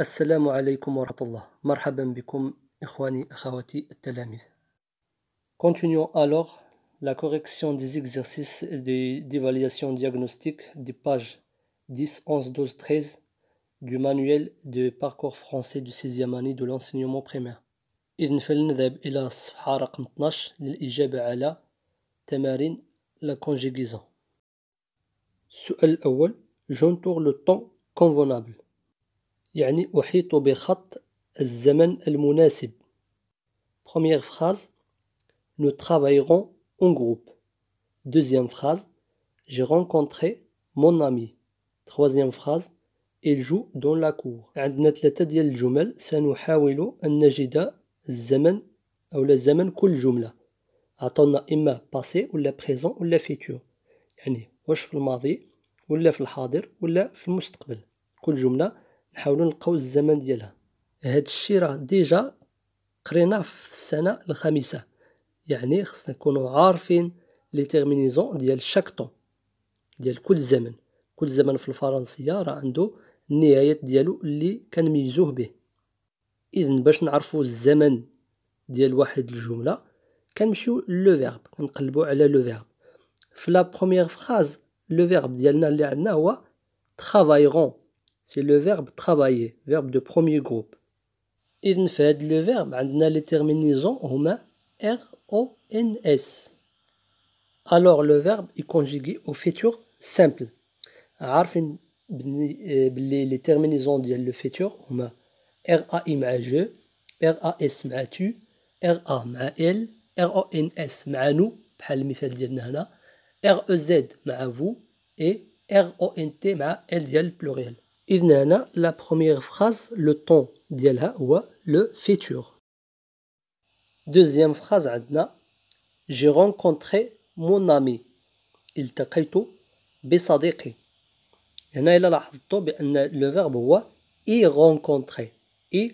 السلام wa ورحمة الله مرحبا بكم إخواني et التلاميذ Continuons alors la correction des exercices d'évaluation diagnostique des pages 10, 11, 12, 13 du manuel de parcours français du 6e année de l'enseignement primaire. إذن فلنذهب إلى الصفحة رقم 12 للإجابة على تمارين la conjugaison. السؤال الأول j'entoure le temps convenable يعني أحيط بخط الزمن المناسب. Première phrase Nous travaillerons en groupe. Deuxième phrase J'ai rencontré mon ami. Troisième phrase Il joue dans la cour. عندنا ثلاثة ديال الجمل سنحاول أن نجد الزمن أو الزمن كل جملة. عطونا إما باسي ولا بريزون ولا فيتور. يعني واش في الماضي ولا في الحاضر ولا في المستقبل. كل جملة نحاولوا نلقاو الزمن ديالها هاد الشيء راه ديجا قريناه في السنه الخامسه يعني خصنا نكونوا عارفين لي تيرمينيزون ديال شاك طون ديال كل زمن كل زمن في الفرنسيه راه عنده النهايات ديالو اللي كنميزوه به اذا باش نعرفوا الزمن ديال واحد الجمله كنمشيو لو فيرب كنقلبوا على لو فيرب في لا بروميير فراز لو فيرب ديالنا اللي عندنا هو ترافايرون c'est le verbe travailler, verbe de premier groupe. إذن le verbe verbe, فيرب عندنا les terminaisons هما R O N S. Alors le verbe est conjugué au futur simple. عارفين euh, les terminaisons terminaisons ديال le futur هما R A I je, R A S t tu, R A مع il, R O N S مع nous بحال المثال ديالنا هنا, R E Z مع vous et R O N T مع ال ديال pluriel la première phrase, le ton la ou le futur. Deuxième phrase, Adna, j'ai rencontré mon ami. Il t'a kaito, bisadeke. la le verbe est y rencontrer. Y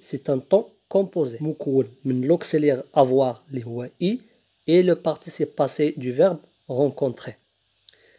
c'est un ton composé. Moukoul, men l'auxiliaire avoir, le ou i, et le participe passé du verbe rencontrer.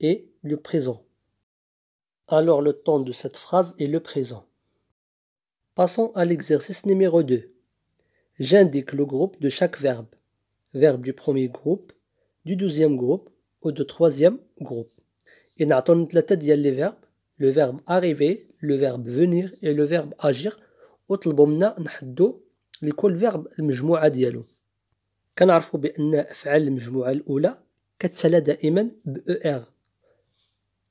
et le présent. Alors le temps de cette phrase est le présent. Passons à l'exercice numéro 2. J'indique le groupe de chaque verbe. Verbe du premier groupe, du deuxième groupe ou du troisième groupe. Et n'attendons ثلاثة ديال les verbes, le verbe arriver, le verbe venir et le verbe agir. وطلبوا منا نحدو لكل verbe المجموعة ديالو. كنعرفوا بأن أفعال المجموعة الأولى كتسالى دائما ب ER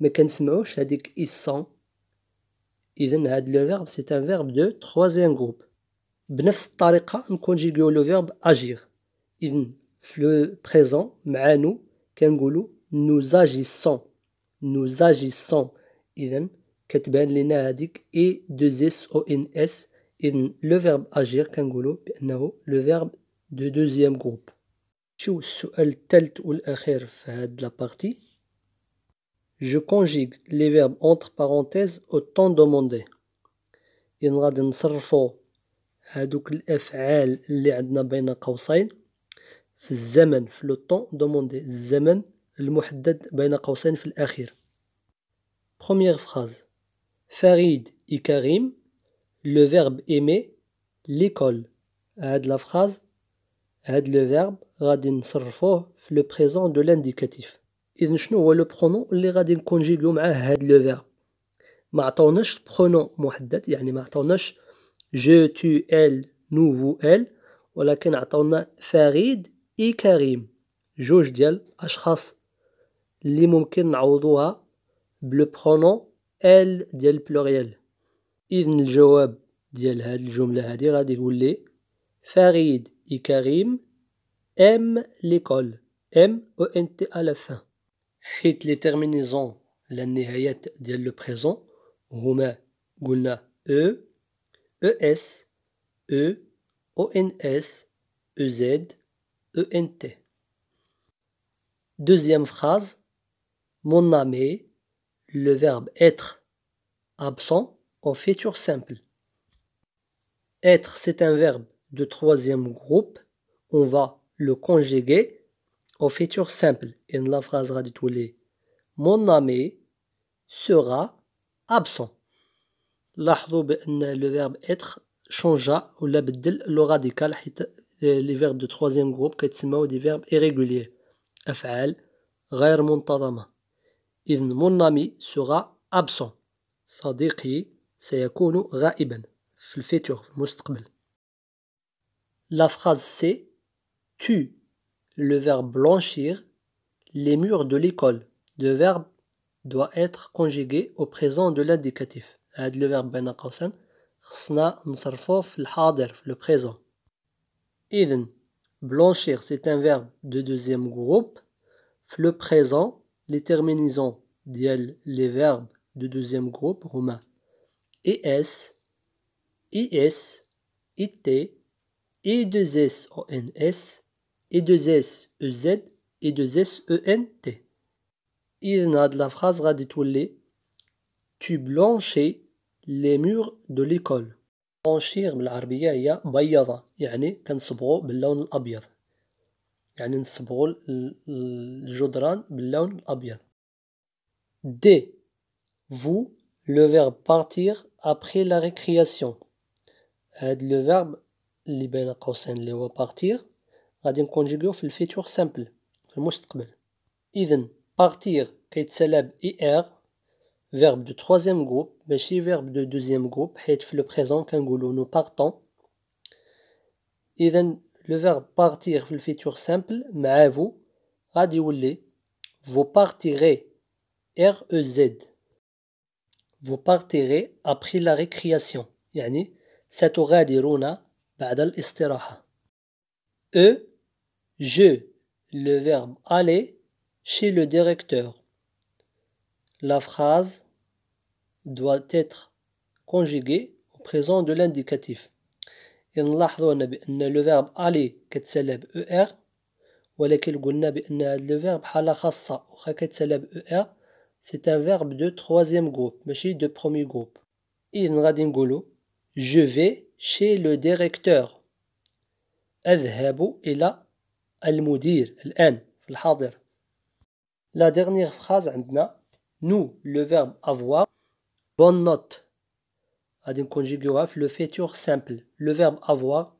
mais quinze mois le verbe c'est un verbe de troisième groupe bnef stareka conjugue le verbe agir il le présent mais nous nous agissons nous agissons ils et le verbe agir quinze le verbe de deuxième groupe de la partie je conjugue les verbes entre parenthèses au temps demandé. إن غادي نصرفو Première phrase. Farid et Karim, le verbe aimer, l'école. هاد la phrase, هاد le verbe غادي نصرفوه le présent de l'indicatif. اذا شنو هو لو برونون اللي غادي نكونجيغيو معاه هاد لو فيرب ما عطاوناش برونون محدد يعني ما عطاوناش جو تو ال نوفو ال ولكن عطاونا فريد اي كريم جوج ديال اشخاص اللي ممكن نعوضوها بلو برونون ال ديال بلوريال اذا الجواب ديال هاد الجمله هادي غادي لي فريد اي كريم ام ليكول ام او ان تي ا لا فان حيت les terminaisons, la ديال de présent romain gula e e e e E, ان E, Deuxième phrase, mon amé, le verbe être absent en futur simple. Être, c'est un verbe de troisième groupe, on va le conjuguer au futur simple une la phrase غادي تولي mon ami sera absent لاحظوا le verbe être changea ou le le radical euh, les verbes de troisième groupe sont des verbes irréguliers Afal, غير منتظمة »« اذا mon ami sera absent صديقي سيكون غائبا في الفيتور في المستقبل La phrase « c'est »« tu le verbe blanchir, les murs de l'école. Le verbe doit être conjugué au présent de l'indicatif. le verbe verbe le présent. Even blanchir c'est un verbe de deuxième groupe. le présent les terminaisons diel les verbes de deuxième groupe romains. ES, IS, IT, I2S, ONS, et deux S-E-Z et deux S-E-N-T. Il y a la phrase qui Tu blanchis les murs de l'école. Blanchir, c'est l'arbière, c'est la bayava, c'est-à-dire qu'on nous avons le jaudrin avec le D. Vous, le verbe partir après la récréation. C'est le verbe qui est le verbe partir. غادي نكونجيغيو في الفيتور سامبل في المستقبل اذا partir est ب ir e verbe de troisième groupe mais ماشي verbe de deuxième groupe حيت في le présent كنقولو nous partons اذا le verbe partir في الفيتور سامبل مع vous غادي يولي vous partirez R E Z vous partirez après la récréation يعني ستغادرون بعد الاستراحة eux je, le verbe aller chez le directeur. La phrase doit être conjuguée au présent de l'indicatif. Le verbe aller est er, le verbe er, c'est un verbe de troisième groupe, mais de premier groupe. Je vais chez le directeur. La dernière phrase nous le verbe avoir bonne note غادي نكونجيغيوها le futur simple le verbe avoir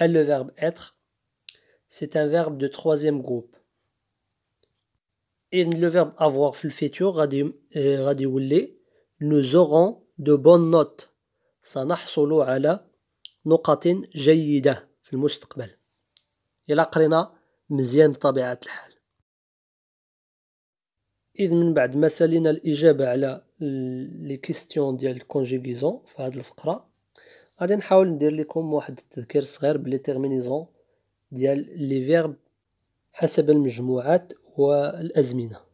le verbe être c'est un verbe de troisième groupe et le verbe avoir le futur غادي euh, غادي nous aurons de bonnes notes sana solo نقط جيدة في المستقبل إلا مزيان بطبيعة الحال إذ من بعد ما سالينا الإجابة على لي كيستيون ديال الكونجيغيزون في هاد الفقرة غادي نحاول ندير لكم واحد التذكير صغير بلي تيرمينيزون ديال لي فيرب حسب المجموعات والأزمنة